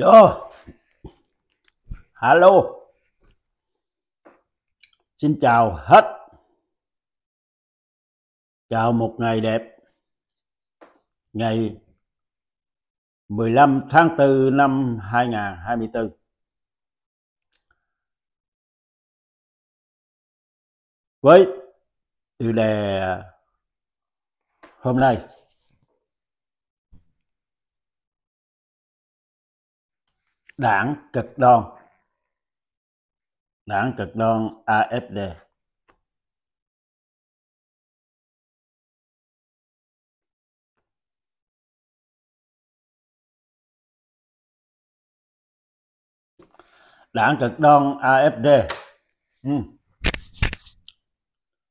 Vô dạ. hello Xin chào hết Chào một ngày đẹp Ngày 15 tháng 4 năm 2024 Với tiêu đề hôm nay đảng cực đoan đảng cực đoan AFD đảng cực đoan AFD ừ.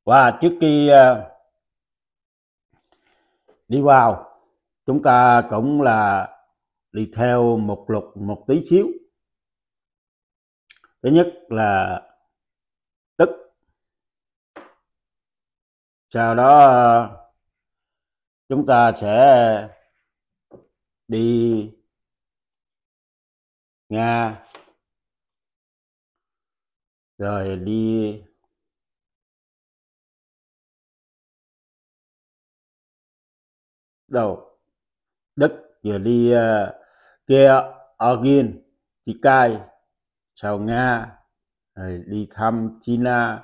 và trước khi ờ, đi vào chúng ta cũng là đi theo một luật một tí xíu thứ nhất là tức sau đó chúng ta sẽ đi nga rồi đi đâu đức rồi đi uh, kia Argin, Tikai chào Nga đi thăm China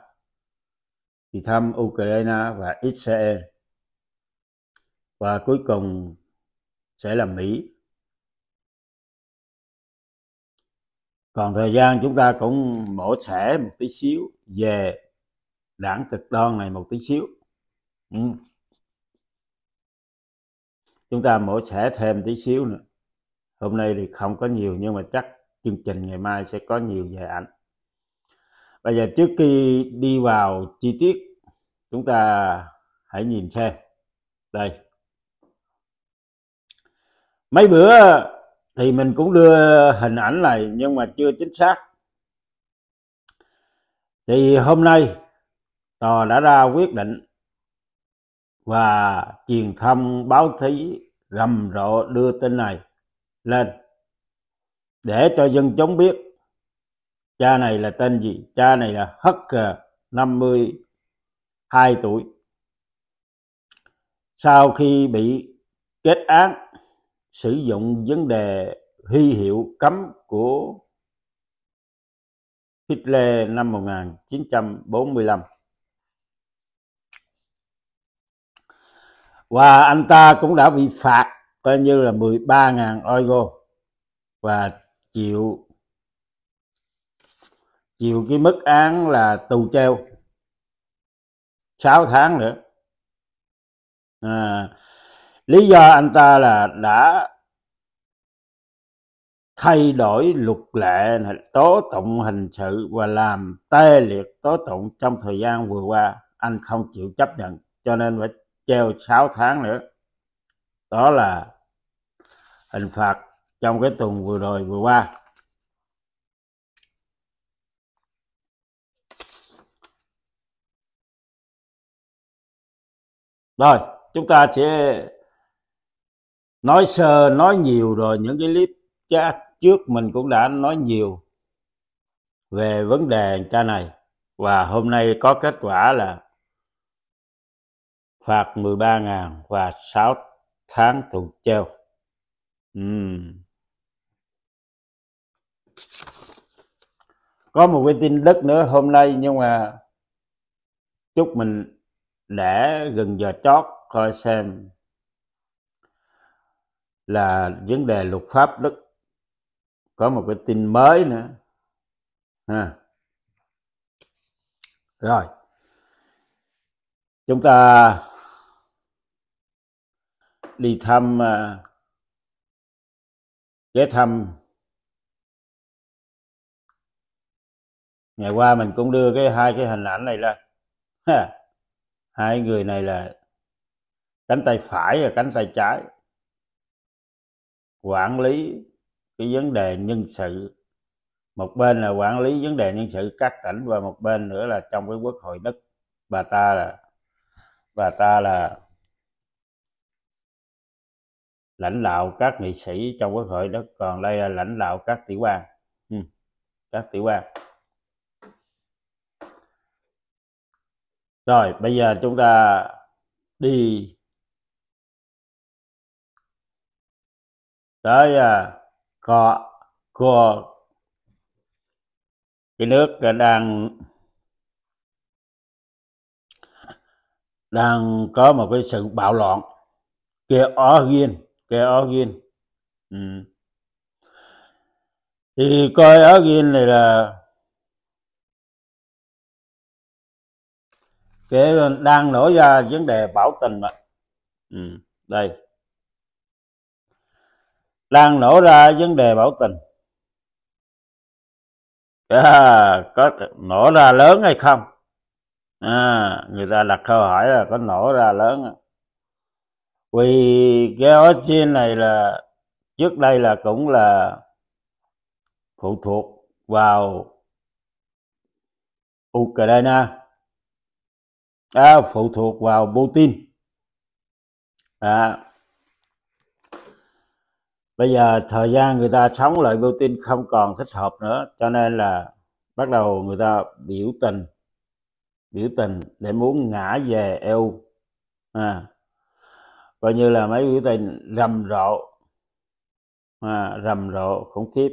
đi thăm Ukraine và Israel và cuối cùng sẽ là Mỹ còn thời gian chúng ta cũng mổ xẻ một tí xíu về đảng cực đoan này một tí xíu ừ. chúng ta mổ xẻ thêm tí xíu nữa hôm nay thì không có nhiều nhưng mà chắc chương trình ngày mai sẽ có nhiều về ảnh bây giờ trước khi đi vào chi tiết chúng ta hãy nhìn xem đây mấy bữa thì mình cũng đưa hình ảnh này nhưng mà chưa chính xác thì hôm nay tòa đã ra quyết định và truyền thông báo chí rầm rộ đưa tin này lên để cho dân chúng biết cha này là tên gì cha này là hất cờ 52 tuổi sau khi bị kết án sử dụng vấn đề huy hiệu cấm của Hitler năm 1945 và anh ta cũng đã bị phạt coi như là 13.000 euro và chịu chịu cái mức án là tù treo 6 tháng nữa à, lý do anh ta là đã thay đổi luật lệ tố tụng hình sự và làm tê liệt tố tụng trong thời gian vừa qua anh không chịu chấp nhận cho nên phải treo 6 tháng nữa đó là hình phạt trong cái tuần vừa rồi vừa qua rồi chúng ta sẽ nói sơ nói nhiều rồi những cái clip chat trước mình cũng đã nói nhiều về vấn đề cha này và hôm nay có kết quả là phạt 13 000 và 6 tháng tù treo. Ừm. Có một cái tin đất nữa hôm nay nhưng mà chúc mình để gần giờ chót coi xem là vấn đề luật pháp đất có một cái tin mới nữa ha rồi chúng ta đi thăm à, ghé thăm ngày qua mình cũng đưa cái hai cái hình ảnh này lên ha. hai người này là cánh tay phải và cánh tay trái quản lý cái vấn đề nhân sự một bên là quản lý vấn đề nhân sự các tỉnh và một bên nữa là trong cái quốc hội đất bà ta là bà ta là lãnh đạo các nghị sĩ trong quốc hội đó còn đây là lãnh đạo các tiểu bang ừ. các tiểu bang rồi bây giờ chúng ta đi tới uh, à, cọ cọ cái nước đang đang có một cái sự bạo loạn kia ở Georgian Georgin ừ. thì coi Georgin này là cái đang nổi ra vấn đề bảo tình mà ừ. đây đang nổ ra vấn đề bảo tình à, có nổ ra lớn hay không à, người ta đặt câu hỏi là có nổ ra lớn không? vì cái này là trước đây là cũng là phụ thuộc vào Ukraine à, phụ thuộc vào Putin à. bây giờ thời gian người ta sống lại Putin không còn thích hợp nữa cho nên là bắt đầu người ta biểu tình biểu tình để muốn ngã về EU à coi như là mấy biểu tình rầm rộ à, rầm rộ khủng khiếp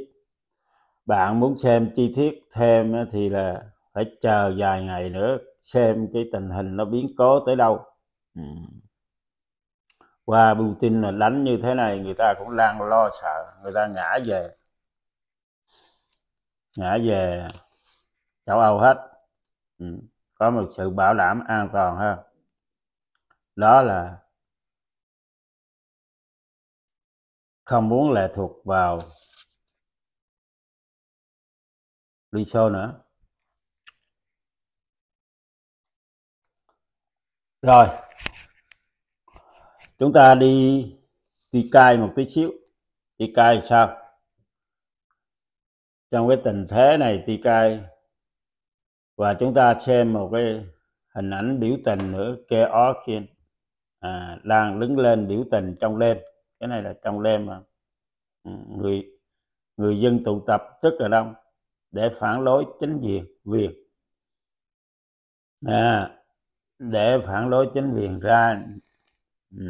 bạn muốn xem chi tiết thêm thì là phải chờ vài ngày nữa xem cái tình hình nó biến cố tới đâu ừ. qua wow, Putin là đánh như thế này người ta cũng đang lo sợ người ta ngã về ngã về châu Âu hết ừ. có một sự bảo đảm an toàn ha đó là không muốn lệ thuộc vào Liên Xô nữa rồi chúng ta đi đi cai một tí xíu đi cai sao trong cái tình thế này đi cai và chúng ta xem một cái hình ảnh biểu tình nữa kia ó kia à, đang đứng lên biểu tình trong lên cái này là trong đêm mà ừ, người người dân tụ tập rất là đông để phản đối chính quyền việt à, để phản đối chính quyền ra ừ,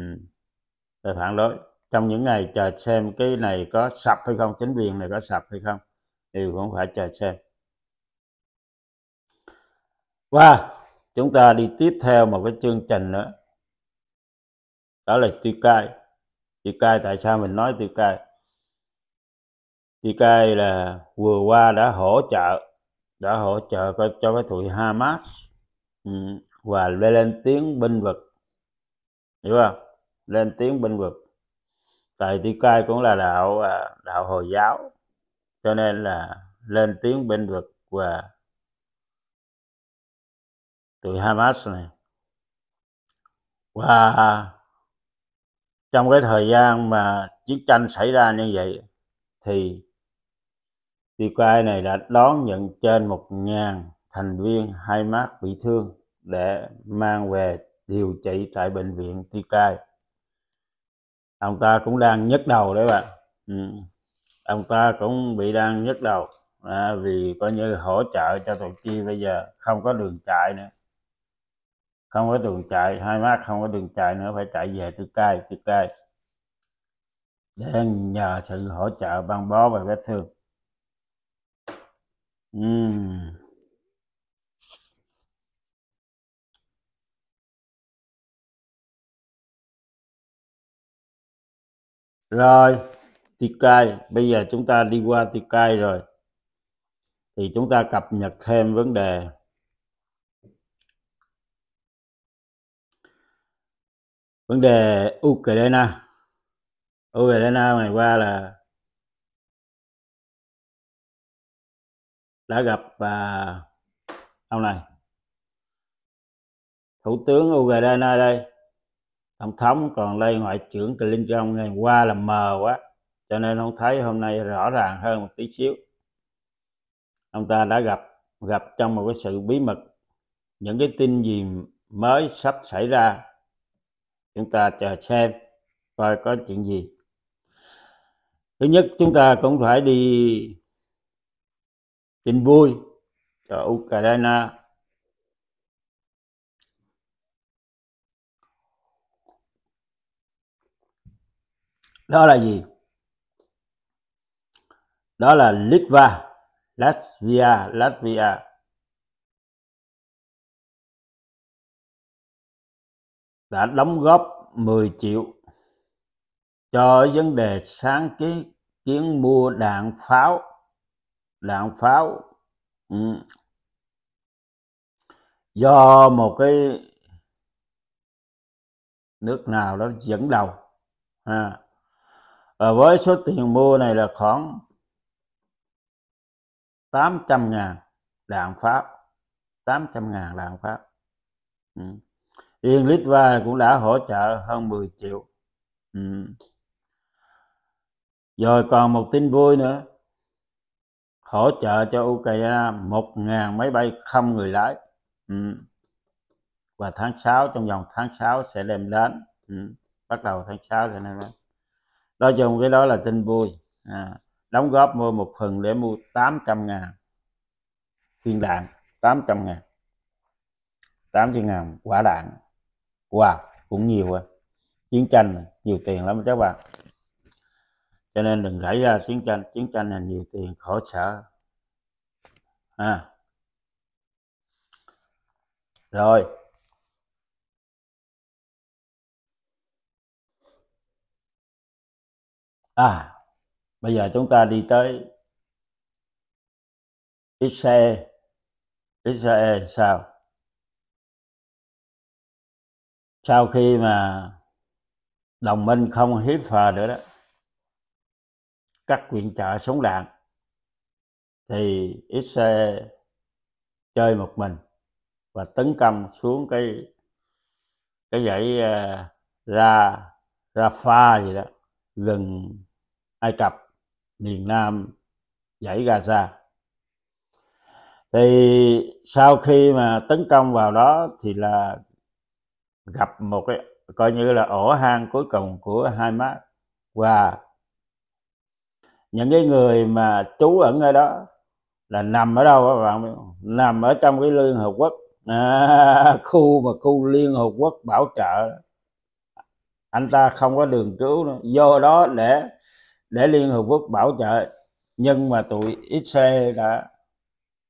để phản đối trong những ngày chờ xem cái này có sập hay không chính quyền này có sập hay không thì cũng phải chờ xem và chúng ta đi tiếp theo một cái chương trình nữa đó là tuy cai Tiết cai tại sao mình nói tiết cai? Tiết cai là vừa qua đã hỗ trợ đã hỗ trợ cho cái tụi Hamas ừ, và lên tiếng binh vực hiểu không lên tiếng binh vực tại Tiết cai cũng là đạo à, đạo hồi giáo cho nên là lên tiếng binh vực và tụi Hamas này và trong cái thời gian mà chiến tranh xảy ra như vậy thì TQI này đã đón nhận trên một ngàn thành viên hai mắt bị thương để mang về điều trị tại bệnh viện TQI. Ông ta cũng đang nhức đầu đấy bạn. Ừ. Ông ta cũng bị đang nhức đầu à, vì coi như hỗ trợ cho tụi chi bây giờ không có đường chạy nữa không có đường chạy hai mát không có đường chạy nữa phải chạy về từ cai từ cai để nhờ sự hỗ trợ băng bó và vết thương uhm. rồi cai bây giờ chúng ta đi qua cai rồi thì chúng ta cập nhật thêm vấn đề vấn đề Ukraine Ukraine ngày qua là đã gặp và ông này thủ tướng Ukraine đây tổng thống còn đây ngoại trưởng Clinton ngày qua là mờ quá cho nên không thấy hôm nay rõ ràng hơn một tí xíu ông ta đã gặp gặp trong một cái sự bí mật những cái tin gì mới sắp xảy ra chúng ta chờ xem coi có chuyện gì thứ nhất chúng ta cũng phải đi tin vui cho Ukraine đó là gì đó là Litva Latvia Latvia đã đóng góp 10 triệu cho vấn đề sáng kiến kiến mua đạn pháo đạn pháo ừ. do một cái nước nào đó dẫn đầu à. với số tiền mua này là khoảng 800 ngàn đạn pháp 800 ngàn đạn pháp ừ riêng Litva cũng đã hỗ trợ hơn 10 triệu ừ. rồi còn một tin vui nữa hỗ trợ cho Ukraine một ngàn máy bay không người lái ừ. và tháng 6 trong vòng tháng 6 sẽ đem đến ừ. bắt đầu tháng 6 sẽ nên đến nói chung cái đó là tin vui à, đóng góp mua một phần để mua 800 ngàn viên đạn 800 ngàn 800 ngàn quả đạn wow cũng nhiều rồi chiến tranh nhiều tiền lắm các bạn cho nên đừng rải ra chiến tranh chiến tranh là nhiều tiền khổ sở à. rồi à bây giờ chúng ta đi tới Israel Israel sao sau khi mà đồng minh không hiếp phờ nữa đó cắt viện trợ súng đạn thì Israel chơi một mình và tấn công xuống cái cái dãy uh, ra Rafa gì đó gần Ai Cập miền Nam dãy Gaza thì sau khi mà tấn công vào đó thì là gặp một cái coi như là ổ hang cuối cùng của hai má và những cái người mà trú ẩn ở đó là nằm ở đâu các bạn nằm ở trong cái liên hợp quốc à, khu mà khu liên hợp quốc bảo trợ anh ta không có đường cứu nữa. do đó để để liên hợp quốc bảo trợ nhưng mà tụi Israel đã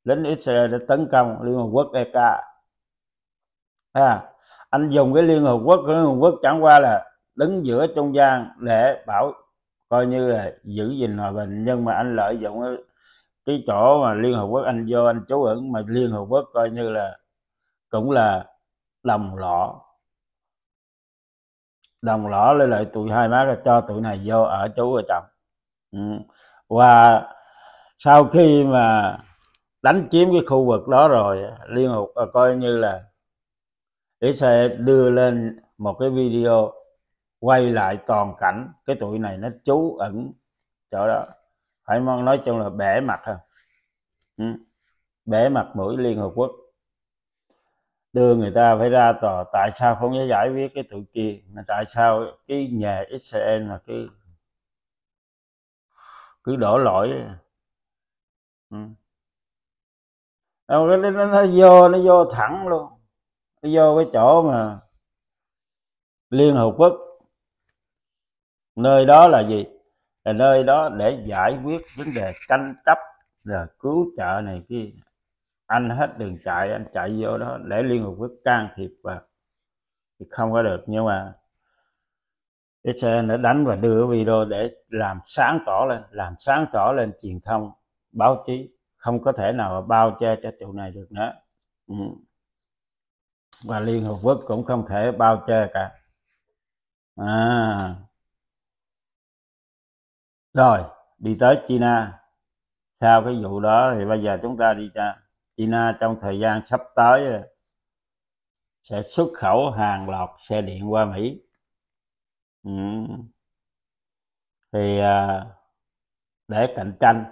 lính Israel đã tấn công liên hợp quốc EK à, anh dùng cái liên hợp quốc liên hợp quốc chẳng qua là đứng giữa trung gian để bảo coi như là giữ gìn hòa bình nhưng mà anh lợi dụng cái, chỗ mà liên hợp quốc anh vô anh trú ẩn mà liên hợp quốc coi như là cũng là đồng lọ đồng lõ lấy lại tụi hai má cho tụi này vô ở chú ở chồng ừ. và sau khi mà đánh chiếm cái khu vực đó rồi liên hợp coi như là để sẽ đưa lên một cái video quay lại toàn cảnh cái tụi này nó trú ẩn chỗ đó phải nói chung là bể mặt ha ừ. bể mặt mũi liên hợp quốc đưa người ta phải ra tòa tại sao không giải giải quyết cái tụi kia mà tại sao cái nhà Israel là cứ cứ đổ lỗi ừ. nó, nó, nó vô nó vô thẳng luôn cái vô cái chỗ mà liên hợp quốc nơi đó là gì là nơi đó để giải quyết vấn đề tranh chấp là cứu trợ này kia anh hết đường chạy anh chạy vô đó để liên hợp quốc can thiệp và thì không có được nhưng mà Israel đã đánh và đưa video để làm sáng tỏ lên làm sáng tỏ lên truyền thông báo chí không có thể nào bao che cho trụ này được nữa ừ và Liên Hợp Quốc cũng không thể bao che cả à. rồi đi tới China sau cái vụ đó thì bây giờ chúng ta đi ra China trong thời gian sắp tới à, sẽ xuất khẩu hàng loạt xe điện qua Mỹ ừ. thì à, để cạnh tranh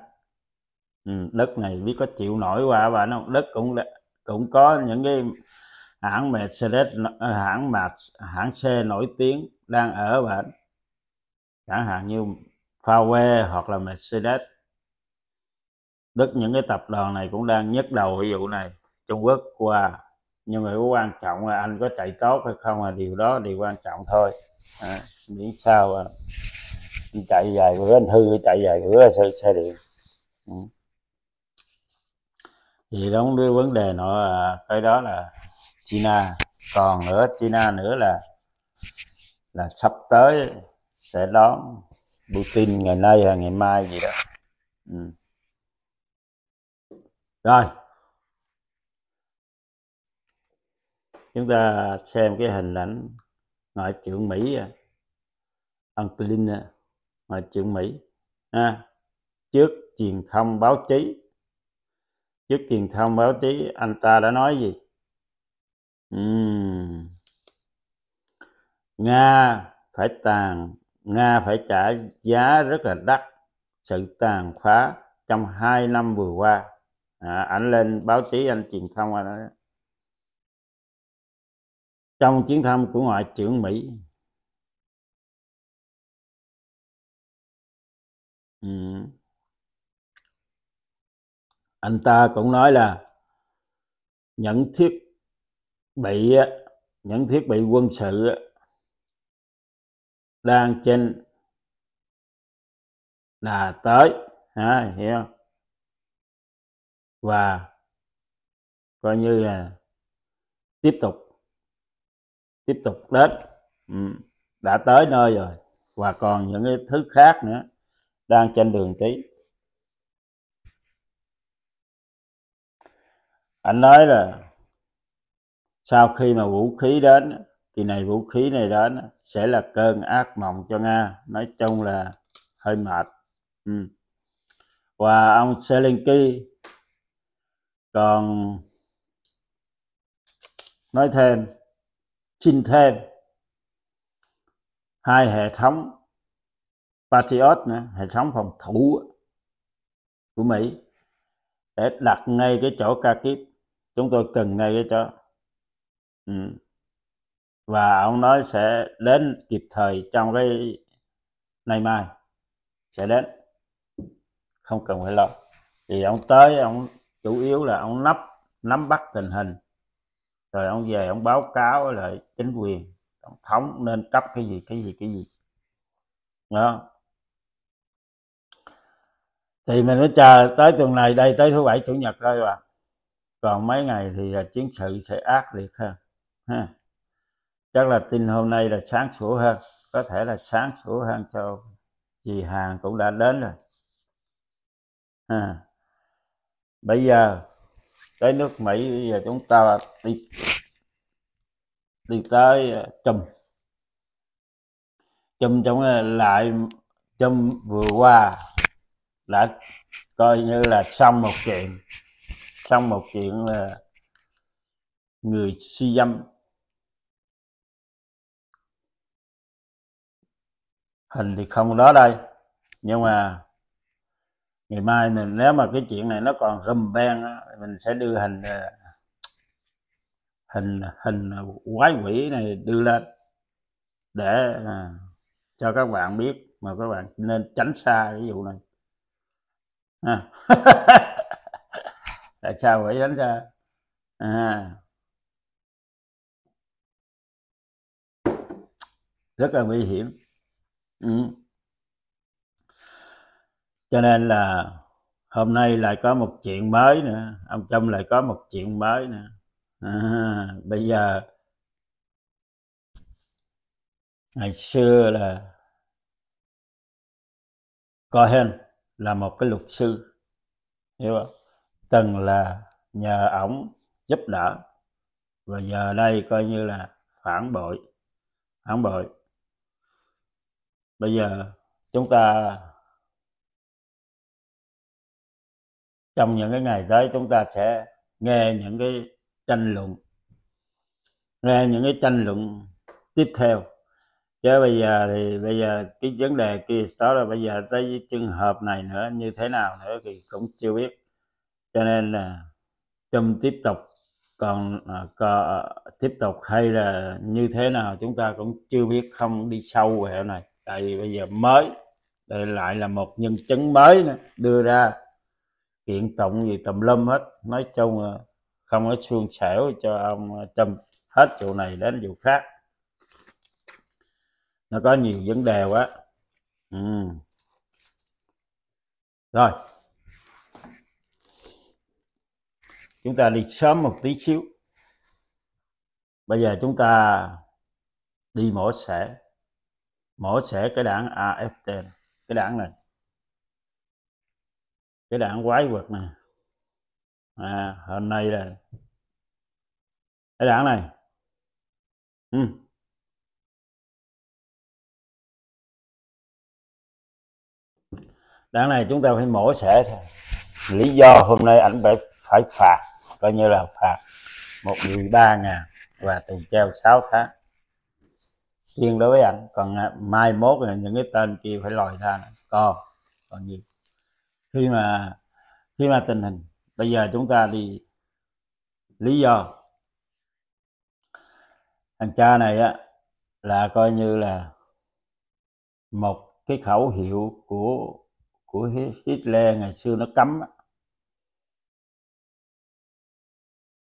ừ, đất này biết có chịu nổi qua và nó đất cũng cũng có những cái hãng Mercedes à, hãng Max hãng xe nổi tiếng đang ở và chẳng hạn như Fawe hoặc là Mercedes Đức những cái tập đoàn này cũng đang nhức đầu ví dụ này Trung Quốc qua nhưng mà quan trọng là anh có chạy tốt hay không là điều đó điều quan trọng thôi à, miễn sao à, anh chạy dài, bữa anh hư chạy dài bữa xe, xe điện ừ. thì đúng cái vấn đề nọ là cái đó là China còn ở China nữa là là sắp tới sẽ đón Putin ngày nay hay ngày mai gì đó ừ. rồi chúng ta xem cái hình ảnh ngoại trưởng Mỹ à, ông Clinton à, ngoại trưởng Mỹ à, trước truyền thông báo chí trước truyền thông báo chí anh ta đã nói gì uhm. nga phải tàn nga phải trả giá rất là đắt sự tàn phá trong hai năm vừa qua à, ảnh lên báo chí anh truyền thông anh nói trong chuyến thăm của ngoại trưởng mỹ ừ. anh ta cũng nói là nhận thiết bị những thiết bị quân sự đang trên là tới ha, hiểu không? và coi như là tiếp tục tiếp tục đến ừ, đã tới nơi rồi và còn những cái thứ khác nữa đang trên đường tới anh nói là sau khi mà vũ khí đến kỳ này vũ khí này đến sẽ là cơn ác mộng cho nga nói chung là hơi mệt ừ. và ông Zelensky còn nói thêm xin thêm hai hệ thống Patriot nữa, hệ thống phòng thủ của Mỹ để đặt ngay cái chỗ ca kiếp chúng tôi cần ngay cái chỗ Ừ. và ông nói sẽ đến kịp thời trong cái nay mai sẽ đến không cần phải lo thì ông tới ông chủ yếu là ông nắm nắm bắt tình hình rồi ông về ông báo cáo lại chính quyền tổng thống nên cấp cái gì cái gì cái gì đó thì mình mới chờ tới tuần này đây tới thứ bảy chủ nhật thôi bạn còn mấy ngày thì chiến sự sẽ ác liệt hơn ha chắc là tin hôm nay là sáng sủa hơn có thể là sáng sủa hơn cho chị hàng cũng đã đến rồi à. bây giờ tới nước mỹ bây giờ chúng ta đi đi tới ờ, chùm chùm trong ờ, lại chùm vừa qua đã coi như là xong một chuyện xong một chuyện là ờ, người suy si dâm hình thì không đó đây nhưng mà ngày mai mình nếu mà cái chuyện này nó còn rầm beng mình sẽ đưa hình à, hình hình quái quỷ này đưa lên để à, cho các bạn biết mà các bạn nên tránh xa cái vụ này à. tại sao phải tránh xa à. rất là nguy hiểm Ừ. cho nên là hôm nay lại có một chuyện mới nữa ông Trâm lại có một chuyện mới nữa à, bây giờ ngày xưa là Cohen là một cái luật sư hiểu không? từng là nhờ ổng giúp đỡ và giờ đây coi như là phản bội phản bội bây giờ chúng ta trong những cái ngày tới chúng ta sẽ nghe những cái tranh luận nghe những cái tranh luận tiếp theo chứ bây giờ thì bây giờ cái vấn đề kia đó là bây giờ tới cái trường hợp này nữa như thế nào nữa thì cũng chưa biết cho nên là châm tiếp tục còn à, cờ, à, tiếp tục hay là như thế nào chúng ta cũng chưa biết không đi sâu về này tại vì bây giờ mới đây lại là một nhân chứng mới nữa, đưa ra kiện tụng gì tùm lum hết nói chung không có suôn sẻo cho ông Trump hết vụ này đến vụ khác nó có nhiều vấn đề quá ừ. rồi chúng ta đi sớm một tí xíu bây giờ chúng ta đi mổ xẻ mổ xẻ cái đảng AFT cái đảng này cái đảng quái vật này à, hôm nay là cái đảng này ừ. đảng này chúng ta phải mổ xẻ thôi lý do hôm nay ảnh phải phải phạt coi như là phạt một người ba ngàn và tù treo 6 tháng riêng đối với anh còn à, mai mốt là những cái tên kia phải lòi ra còn còn gì? khi mà khi mà tình hình bây giờ chúng ta đi lý do thằng cha này á là coi như là một cái khẩu hiệu của của Hitler ngày xưa nó cấm á.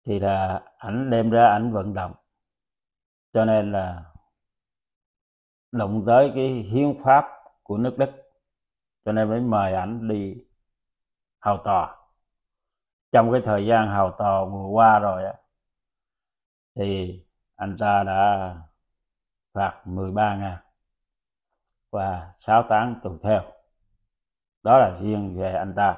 thì là ảnh đem ra ảnh vận động cho nên là động tới cái hiến pháp của nước Đức cho nên mới mời ảnh đi hầu tòa trong cái thời gian hầu tòa vừa qua rồi á, thì anh ta đã phạt 13 ngàn và 6 tháng tù theo đó là riêng về anh ta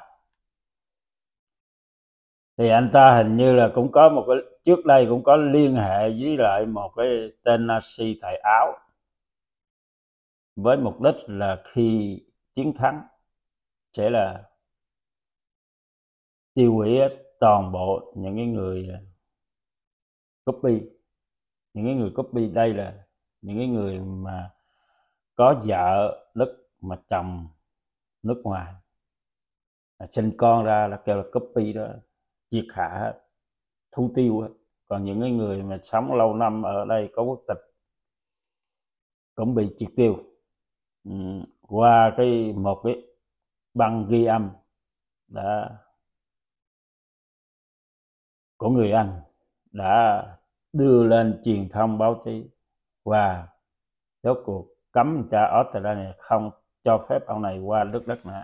thì anh ta hình như là cũng có một cái trước đây cũng có liên hệ với lại một cái tên Nazi tại Áo với mục đích là khi chiến thắng sẽ là tiêu hủy toàn bộ những cái người à, copy những cái người copy đây là những cái người mà có vợ đức mà chồng nước ngoài à, sinh con ra là kêu là copy đó triệt hạ hết thu tiêu hết còn những cái người mà sống lâu năm ở đây có quốc tịch cũng bị triệt tiêu Ừ, qua cái một cái băng ghi âm đã của người Anh đã đưa lên truyền thông báo chí và rốt cuộc cấm cha Australia không cho phép ông này qua nước đất nữa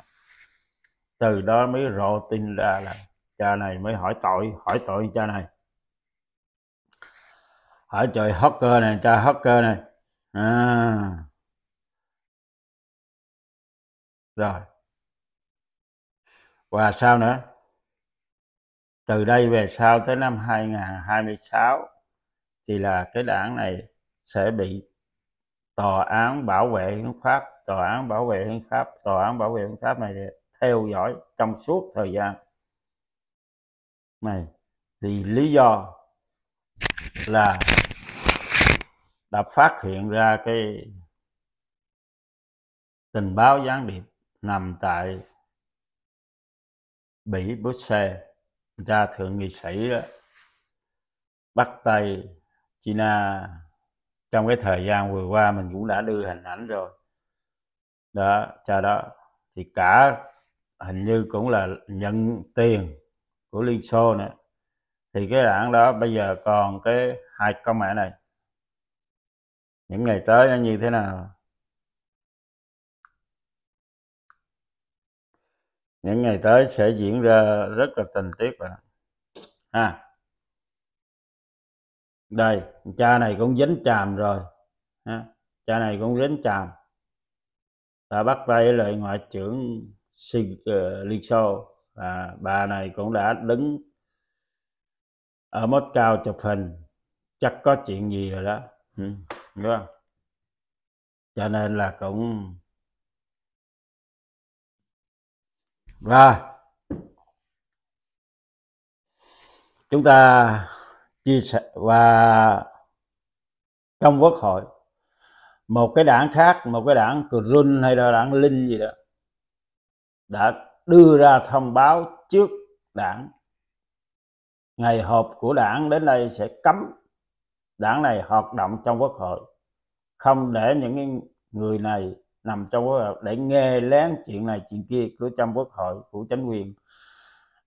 từ đó mới rộ tin ra là cha này mới hỏi tội hỏi tội cha này hỏi trời hacker này cha hacker này à, rồi và sao nữa từ đây về sau tới năm 2026 thì là cái đảng này sẽ bị tòa án bảo vệ hiến pháp tòa án bảo vệ hiến pháp tòa án bảo vệ hiến pháp này theo dõi trong suốt thời gian này thì lý do là đã phát hiện ra cái tình báo gián điệp nằm tại Bỉ Bruxelles ra thượng nghị sĩ bắt tay China trong cái thời gian vừa qua mình cũng đã đưa hình ảnh rồi đó cho đó thì cả hình như cũng là nhận tiền của Liên Xô nữa thì cái đảng đó bây giờ còn cái hai con mẹ này những ngày tới nó như thế nào những ngày tới sẽ diễn ra rất là tình tiết và ha đây cha này cũng dính chàm rồi ha. cha này cũng dính chàm đã bắt tay lại ngoại trưởng ờ, liên xô và bà này cũng đã đứng ở mốt cao chụp hình chắc có chuyện gì rồi đó ừ. đúng không cho nên là cũng rồi chúng ta chia sẻ và trong quốc hội một cái đảng khác một cái đảng Grun hay là đảng Linh gì đó đã đưa ra thông báo trước đảng ngày họp của đảng đến đây sẽ cấm đảng này hoạt động trong quốc hội không để những người này nằm trong quốc hội để nghe lén chuyện này chuyện kia của trong quốc hội của chính quyền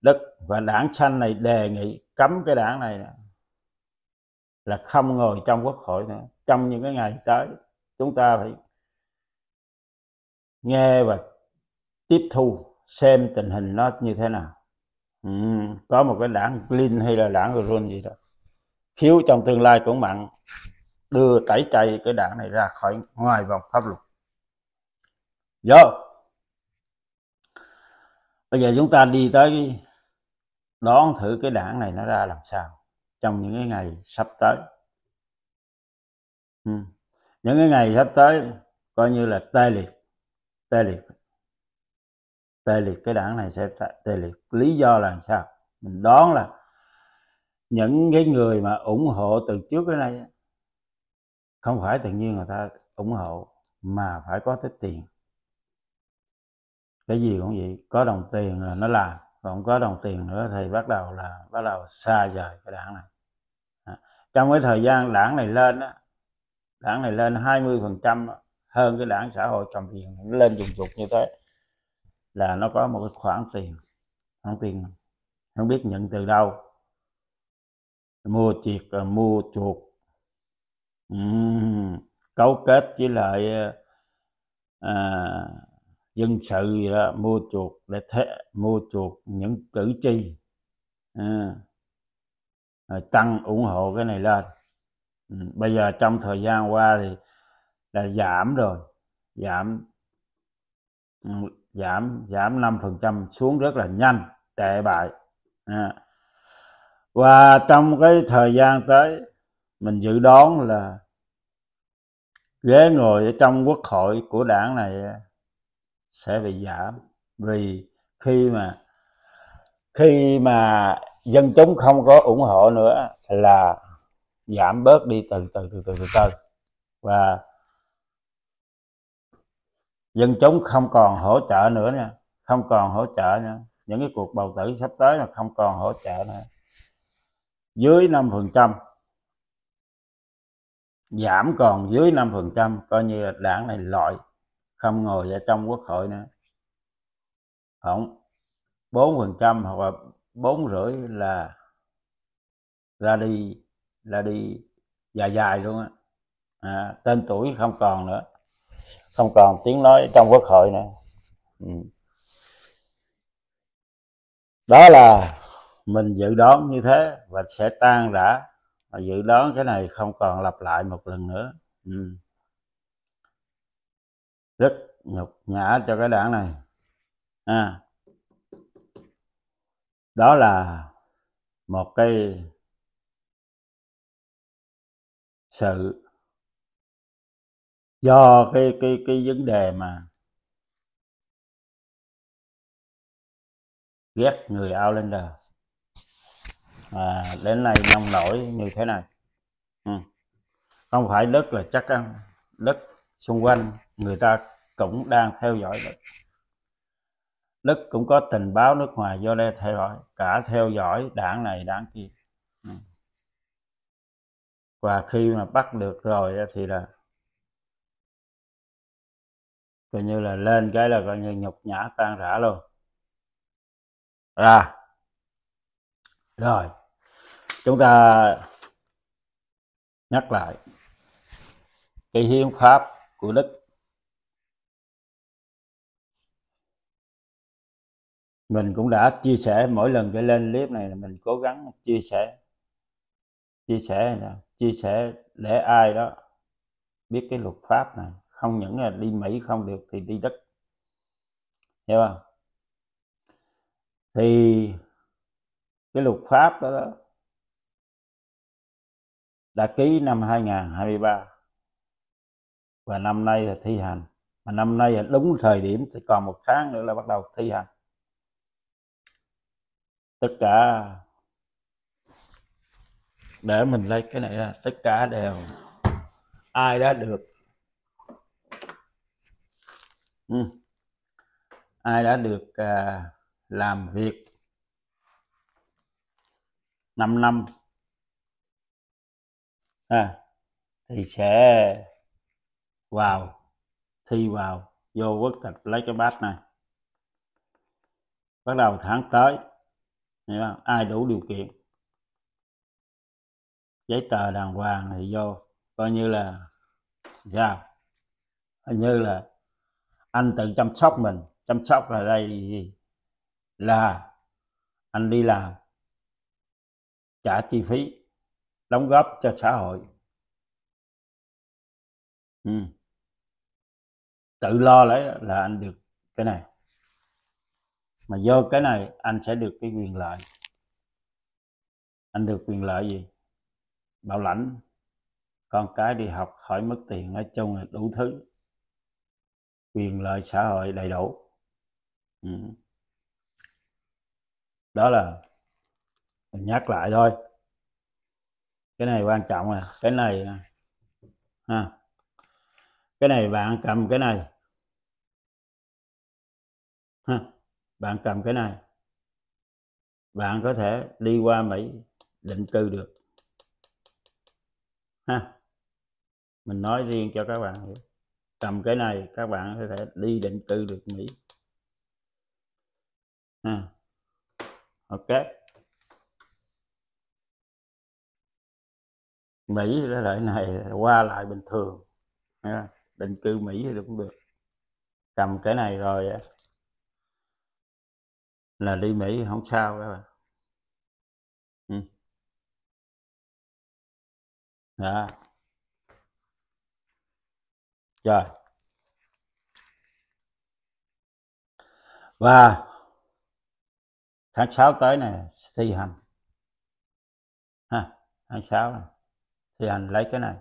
đất và đảng xanh này đề nghị cấm cái đảng này là không ngồi trong quốc hội nữa trong những cái ngày tới chúng ta phải nghe và tiếp thu xem tình hình nó như thế nào ừ, có một cái đảng clean hay là đảng green gì đó phiếu trong tương lai cũng mặn đưa tẩy chay cái đảng này ra khỏi ngoài vòng pháp luật Vô. Bây giờ chúng ta đi tới đón thử cái đảng này nó ra làm sao trong những cái ngày sắp tới. Ừ. Những cái ngày sắp tới coi như là tê liệt, tê liệt. Tê liệt cái đảng này sẽ tê liệt. Lý do là sao? Mình đoán là những cái người mà ủng hộ từ trước cái này không phải tự nhiên người ta ủng hộ mà phải có cái tiền cái gì cũng vậy có đồng tiền là nó làm còn có đồng tiền nữa thì bắt đầu là bắt đầu xa rời cái đảng này à. trong cái thời gian đảng này lên á đảng này lên 20 phần trăm hơn cái đảng xã hội cầm quyền nó lên dùng dục như thế là nó có một cái khoản tiền khoản tiền không biết nhận từ đâu mua triệt mua chuột uhm, cấu kết với lại à, dân sự gì đó mua chuộc để thế, mua chuộc những cử tri à, tăng ủng hộ cái này lên ừ, bây giờ trong thời gian qua thì là giảm rồi giảm ừ, giảm giảm năm phần trăm xuống rất là nhanh tệ bại à. và trong cái thời gian tới mình dự đoán là ghế ngồi ở trong quốc hội của đảng này sẽ bị giảm vì khi mà khi mà dân chúng không có ủng hộ nữa là giảm bớt đi từ từ từ từ từ từ và dân chúng không còn hỗ trợ nữa nha không còn hỗ trợ nha những cái cuộc bầu cử sắp tới là không còn hỗ trợ nữa dưới năm phần trăm giảm còn dưới năm phần trăm coi như đảng này loại không ngồi ở trong quốc hội nữa khoảng bốn phần trăm hoặc là bốn rưỡi là ra đi là đi dài dài luôn á à, tên tuổi không còn nữa không còn tiếng nói trong quốc hội nữa ừ. đó là mình dự đoán như thế và sẽ tan rã và dự đoán cái này không còn lặp lại một lần nữa ừ rất nhục nhã cho cái đảng này à, đó là một cái sự do cái cái cái vấn đề mà ghét người Outlander à, đến nay nông nổi như thế này ừ. không phải đất là chắc đất xung quanh người ta cũng đang theo dõi Đức. Đức cũng có tình báo nước ngoài do đây theo dõi, cả theo dõi đảng này đảng kia. Và khi mà bắt được rồi thì là coi như là lên cái là coi như nhục nhã tan rã luôn. Ra. Rồi. Chúng ta nhắc lại cái hiến pháp của Đức mình cũng đã chia sẻ mỗi lần cái lên clip này là mình cố gắng chia sẻ chia sẻ chia sẻ để ai đó biết cái luật pháp này không những là đi Mỹ không được thì đi Đức hiểu không thì cái luật pháp đó, đó đã ký năm 2023 và năm nay là thi hành mà năm nay là đúng thời điểm thì còn một tháng nữa là bắt đầu thi hành tất cả để mình lấy cái này ra tất cả đều ai đã được ừ. ai đã được à, làm việc 5 năm à, thì sẽ vào thi vào vô quốc tịch lấy cái bát này bắt đầu tháng tới Dạ, ai đủ điều kiện giấy tờ đàng hoàng thì vô coi như là sao coi như là anh tự chăm sóc mình chăm sóc là đây là anh đi làm trả chi phí đóng góp cho xã hội ừ. tự lo lấy là anh được cái này mà do cái này anh sẽ được cái quyền lợi anh được quyền lợi gì bảo lãnh con cái đi học khỏi mất tiền nói chung là đủ thứ quyền lợi xã hội đầy đủ ừ. đó là mình nhắc lại thôi cái này quan trọng là cái này ha cái này bạn cầm cái này bạn cầm cái này bạn có thể đi qua Mỹ định cư được ha mình nói riêng cho các bạn hiểu cầm cái này các bạn có thể đi định cư được Mỹ ha ok Mỹ cái loại này qua lại bình thường định cư Mỹ thì cũng được cầm cái này rồi là đi Mỹ không sao các bạn ừ. đó rồi và tháng 6 tới này thi hành ha tháng 6 này thi hành lấy cái này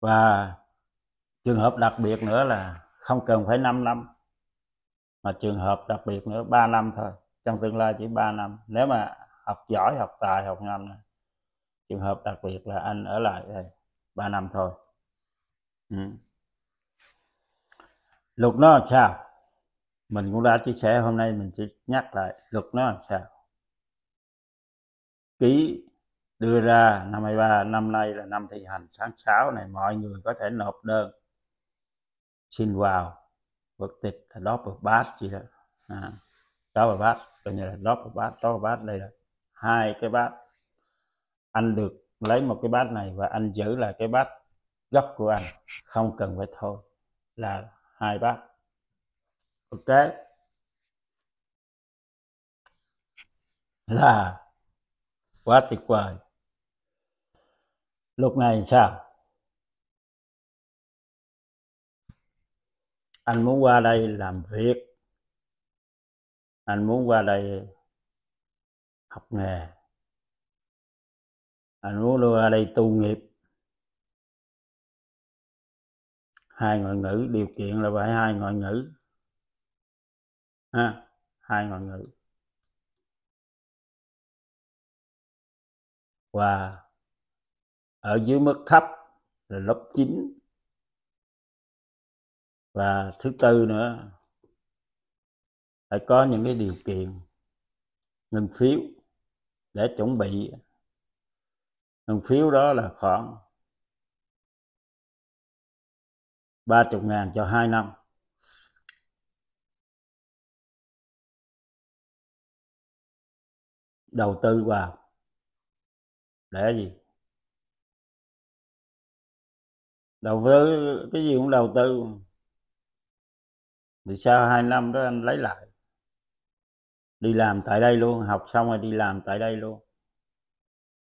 và trường hợp đặc biệt nữa là không cần phải 5 năm mà trường hợp đặc biệt nữa 3 năm thôi trong tương lai chỉ 3 năm nếu mà học giỏi học tài học ngành trường hợp đặc biệt là anh ở lại đây 3 năm thôi ừ. luật nó làm sao mình cũng đã chia sẻ hôm nay mình chỉ nhắc lại luật nó làm sao ký đưa ra năm 23 năm nay là năm thi hành tháng 6 này mọi người có thể nộp đơn xin vào vật tịch là đóp và bát gì đó à, đó và bát coi như là đóp và bát đó và bát đây là hai cái bát anh được lấy một cái bát này và anh giữ lại cái bát gốc của anh không cần phải thôi là hai bát ok là quá tuyệt vời lúc này sao anh muốn qua đây làm việc anh muốn qua đây học nghề anh muốn qua đây tu nghiệp hai ngoại ngữ điều kiện là phải hai ngoại ngữ ha hai ngoại ngữ và ở dưới mức thấp là lớp 9 và thứ tư nữa phải có những cái điều kiện ngân phiếu để chuẩn bị ngân phiếu đó là khoảng ba chục ngàn cho hai năm đầu tư vào để gì đầu tư cái gì cũng đầu tư thì sau hai năm đó anh lấy lại đi làm tại đây luôn học xong rồi đi làm tại đây luôn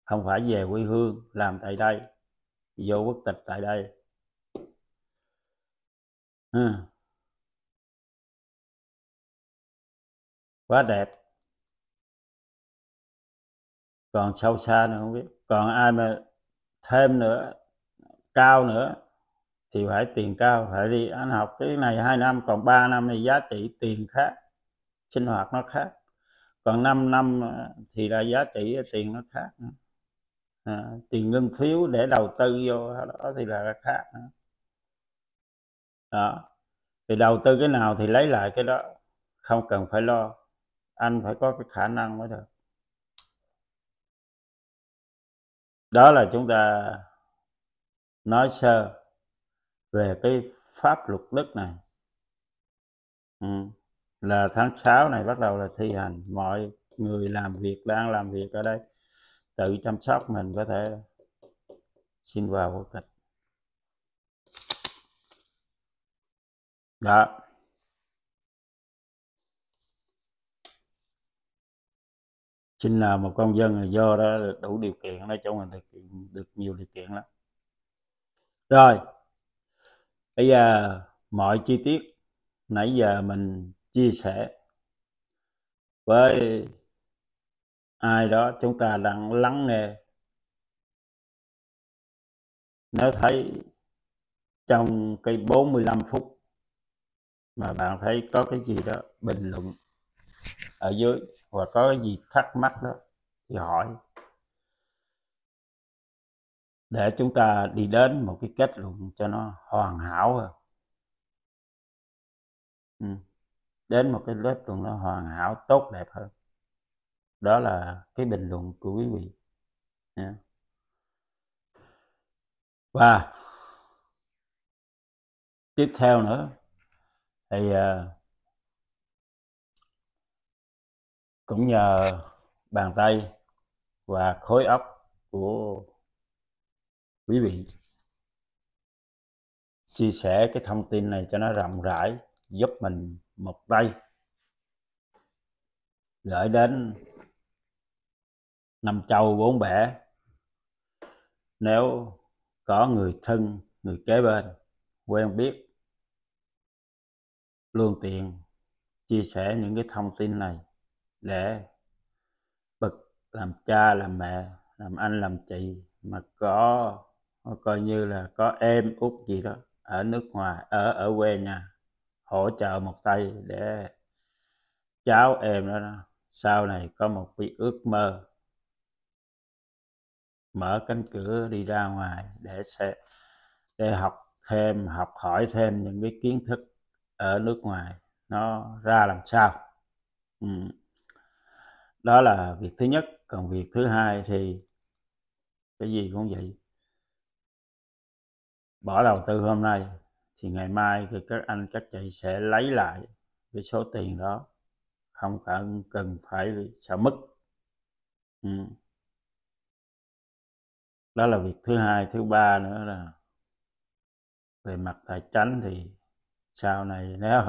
không phải về quê hương làm tại đây vô quốc tịch tại đây à. quá đẹp còn sâu xa nữa không biết còn ai mà thêm nữa cao nữa thì phải tiền cao phải đi anh học cái này hai năm còn ba năm thì giá trị tiền khác sinh hoạt nó khác còn 5 năm ờ, thì là giá trị tiền nó khác À, tiền ngân phiếu để đầu tư vô đó thì là khác đó thì đầu tư cái nào thì lấy lại cái đó không cần phải lo anh phải có cái khả năng mới được đó là chúng ta nói sơ về cái pháp luật đất này ừ. là tháng 6 này bắt đầu là thi hành mọi người làm việc đang làm việc ở đây tự chăm sóc mình có thể xin vào quốc tịch đó xin là một công dân do đó đủ điều kiện đó cho mình được được nhiều điều kiện lắm rồi bây giờ mọi chi tiết nãy giờ mình chia sẻ với ai đó chúng ta đang lắng nghe nếu thấy trong cái 45 phút mà bạn thấy có cái gì đó bình luận ở dưới hoặc có cái gì thắc mắc đó thì hỏi để chúng ta đi đến một cái kết luận cho nó hoàn hảo hơn ừ. đến một cái kết luận nó hoàn hảo tốt đẹp hơn đó là cái bình luận của quý vị yeah. và tiếp theo nữa thì uh, cũng nhờ bàn tay và khối óc của quý vị chia sẻ cái thông tin này cho nó rộng rãi giúp mình một tay gửi đến năm châu bốn bể nếu có người thân người kế bên quen biết luôn tiện chia sẻ những cái thông tin này để bậc làm cha làm mẹ làm anh làm chị mà có Ờ, coi như là có em út gì đó ở nước ngoài ở ở quê nhà hỗ trợ một tay để cháu em đó, đó sau này có một cái ước mơ mở cánh cửa đi ra ngoài để sẽ để học thêm học hỏi thêm những cái kiến thức ở nước ngoài nó ra làm sao ừ. đó là việc thứ nhất còn việc thứ hai thì cái gì cũng vậy bỏ đầu tư hôm nay thì ngày mai thì các anh các chị sẽ lấy lại cái số tiền đó không cần cần phải sợ mất ừ. đó là việc thứ hai thứ ba nữa là về mặt tài chánh thì sau này nếu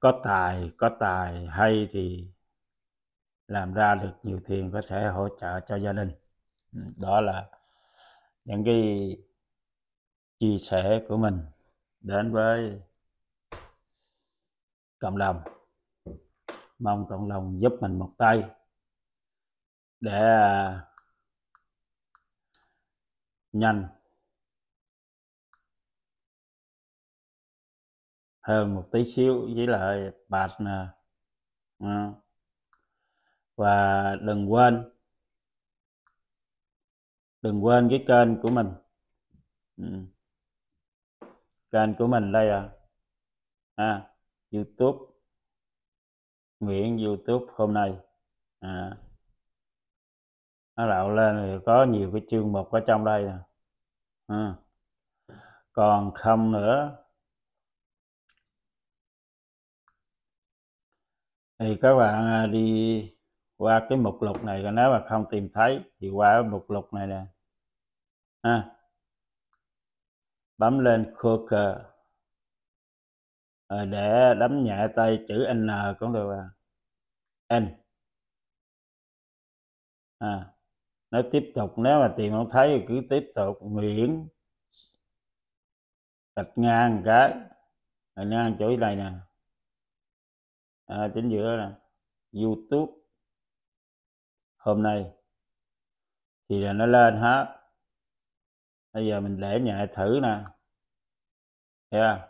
có tài có tài hay thì làm ra được nhiều tiền có thể hỗ trợ cho gia đình ừ, đó là những cái chia sẻ của mình đến với cộng đồng mong cộng đồng giúp mình một tay để à, nhanh hơn một tí xíu với lại bạch nè ừ. và đừng quên đừng quên cái kênh của mình ừ kênh của mình đây à, à youtube nguyễn youtube hôm nay à, nó rạo lên thì có nhiều cái chương mục ở trong đây nè à. à. còn không nữa thì các bạn à, đi qua cái mục lục này nếu mà không tìm thấy thì qua mục lục này nè à bấm lên cooker ờ, ờ, để đấm nhẹ tay chữ n cũng được à. n à nó tiếp tục nếu mà tiền không thấy thì cứ tiếp tục nguyễn gạch ngang cái gạch ngang chỗ này nè à, chính giữa nè youtube hôm nay thì là nó lên hết bây giờ mình để nhẹ thử nè thấy yeah.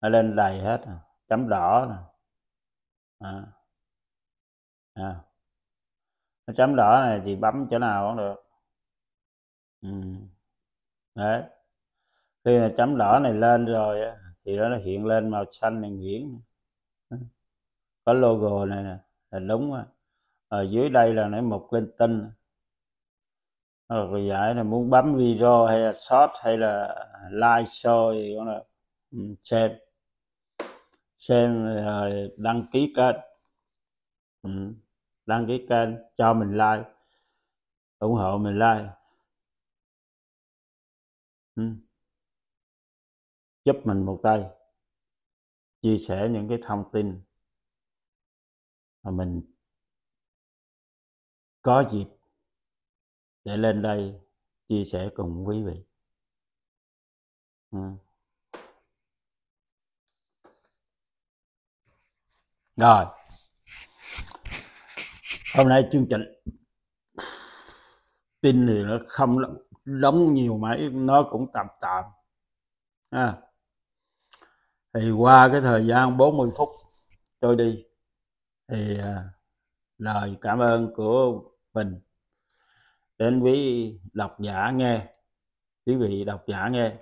nó lên đầy hết chấm đỏ nè à. À. nó chấm đỏ này thì bấm chỗ nào cũng được ừ. đấy khi mà chấm đỏ này lên rồi thì nó hiện lên màu xanh này nguyễn có logo này nè là đúng rồi ở dưới đây là nãy mục linh tinh Ờ, rồi giải là muốn bấm video hay là short hay là like show thì là ừ, xem xem rồi ờ, đăng ký kênh ừ, đăng ký kênh cho mình like ủng hộ mình like ừ. giúp mình một tay chia sẻ những cái thông tin mà mình có dịp để lên đây chia sẻ cùng quý vị ừ. rồi hôm nay chương trình tin thì nó không đóng nhiều mấy nó cũng tạm tạm à. thì qua cái thời gian 40 phút tôi đi thì à, lời cảm ơn của mình đến quý độc giả nghe quý vị độc giả nghe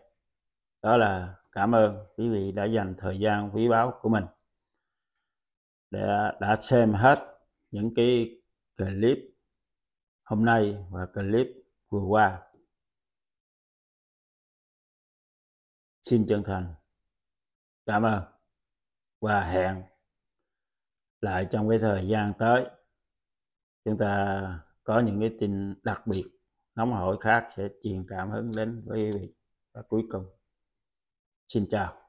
đó là cảm ơn quý vị đã dành thời gian quý báu của mình để đã xem hết những cái clip hôm nay và clip vừa qua xin chân thành cảm ơn và hẹn lại trong cái thời gian tới chúng ta có những cái tin đặc biệt nóng hổi khác sẽ truyền cảm hứng đến với quý vị và cuối cùng xin chào